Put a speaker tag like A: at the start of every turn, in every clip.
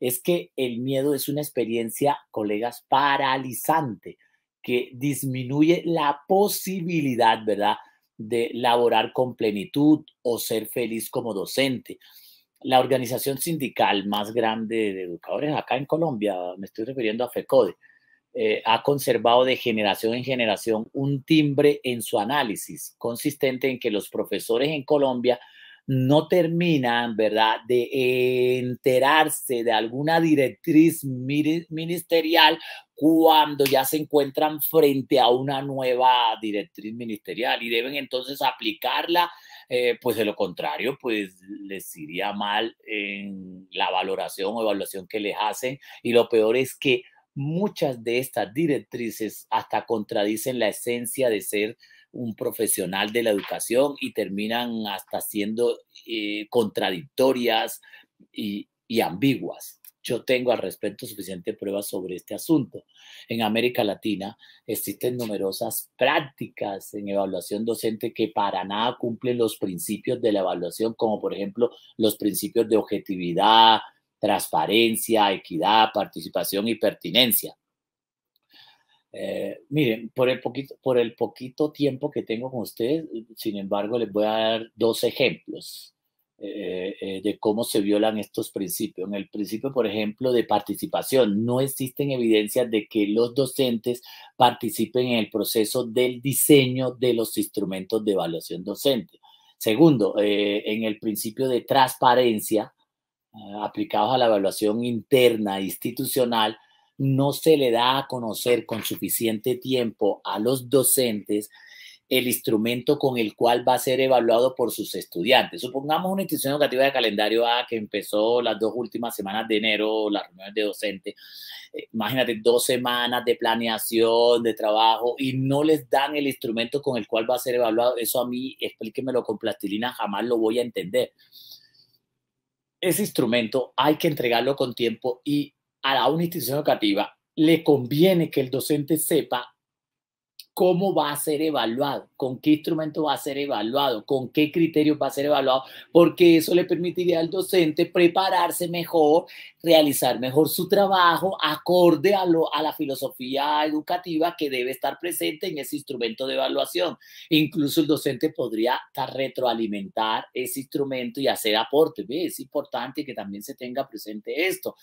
A: es que el miedo es una experiencia, colegas, paralizante, que disminuye la posibilidad, ¿verdad?, de laborar con plenitud o ser feliz como docente. La organización sindical más grande de educadores acá en Colombia, me estoy refiriendo a FECODE, eh, ha conservado de generación en generación un timbre en su análisis, consistente en que los profesores en Colombia no terminan, ¿verdad?, de enterarse de alguna directriz ministerial cuando ya se encuentran frente a una nueva directriz ministerial y deben entonces aplicarla, eh, pues de lo contrario, pues les iría mal en la valoración o evaluación que les hacen y lo peor es que muchas de estas directrices hasta contradicen la esencia de ser un profesional de la educación y terminan hasta siendo eh, contradictorias y, y ambiguas. Yo tengo al respecto suficiente pruebas sobre este asunto. En América Latina existen numerosas prácticas en evaluación docente que para nada cumplen los principios de la evaluación, como por ejemplo los principios de objetividad, transparencia, equidad, participación y pertinencia. Eh, miren, por el, poquito, tiempo que tengo con ustedes, sin embargo, les voy a dar dos ejemplos eh, eh, de cómo se violan estos principios. En el principio, por ejemplo, de participación, no existen evidencias de que los docentes participen en el proceso del diseño de los instrumentos de evaluación docente. Segundo, en el principio de transparencia aplicados a la evaluación interna institucional, no se le da a conocer con suficiente tiempo a los docentes el instrumento con el cual va a ser evaluado por sus estudiantes. Supongamos una institución educativa de calendario A que empezó las dos últimas semanas de enero, las reuniones de docentes. Eh, imagínate, dos semanas de planeación, de trabajo, y no les dan el instrumento con el cual va a ser evaluado. Eso a mí, explíquemelo con plastilina, jamás lo voy a entender. Ese instrumento hay que entregarlo con tiempo y a una institución educativa le conviene que el docente sepa cómo va a ser evaluado, con qué instrumento va a ser evaluado, con qué criterios va a ser evaluado, porque eso le permitiría al docente prepararse mejor, realizar mejor su trabajo acorde a, lo, a la filosofía educativa que debe estar presente en ese instrumento de evaluación. Incluso el docente podría retroalimentar ese instrumento y hacer aportes. Es importante que también se tenga presente esto.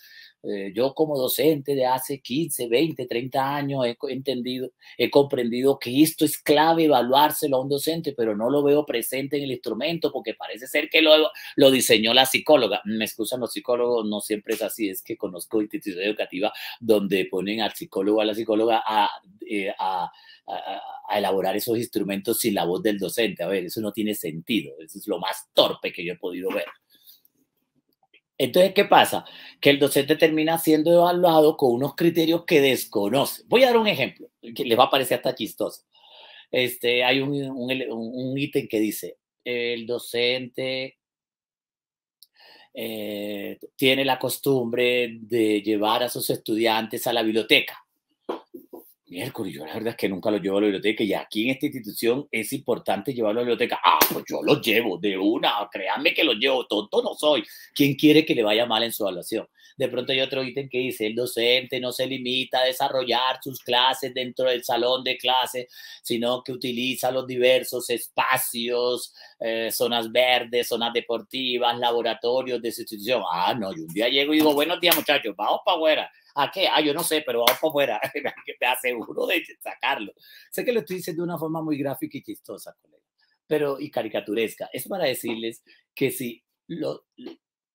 A: Eh, yo como docente de hace 15, 20, 30 años he entendido, he comprendido que esto es clave evaluárselo a un docente, pero no lo veo presente en el instrumento porque parece ser que lo, lo diseñó la psicóloga. Me excusan los psicólogos, no siempre es así, es que conozco instituciones educativas donde ponen al psicólogo, a la psicóloga a, eh, a elaborar esos instrumentos sin la voz del docente. A ver, eso no tiene sentido, eso es lo más torpe que yo he podido ver. Entonces, ¿qué pasa? Que el docente termina siendo evaluado con unos criterios que desconoce. Voy a dar un ejemplo que le va a parecer hasta chistoso. Este, hay un, ítem que dice, el docente eh, tiene la costumbre de llevar a sus estudiantes a la biblioteca miércoles, yo la verdad es que nunca lo llevo a la biblioteca y aquí en esta institución es importante llevarlo a la biblioteca. Ah, pues yo lo llevo de una, créanme que lo llevo, tonto no soy. ¿Quién quiere que le vaya mal en su evaluación? De pronto hay otro ítem que dice, el docente no se limita a desarrollar sus clases dentro del salón de clase, sino que utiliza los diversos espacios, eh, zonas verdes, zonas deportivas, laboratorios de su institución. Ah, no, y un día llego y digo, buenos días muchachos, vamos para afuera ¿A qué? Ah, yo no sé, pero vamos para afuera. Me aseguro de sacarlo. Sé que lo estoy diciendo de una forma muy gráfica y chistosa, colega, pero y caricaturesca. Es para decirles que si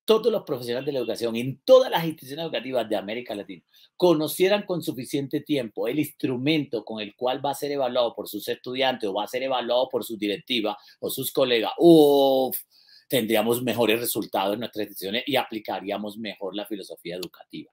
A: todos los profesionales de la educación en todas las instituciones educativas de América Latina conocieran con suficiente tiempo el instrumento con el cual va a ser evaluado por sus estudiantes o va a ser evaluado por sus directivas o sus colegas, tendríamos mejores resultados en nuestras instituciones y aplicaríamos mejor la filosofía educativa.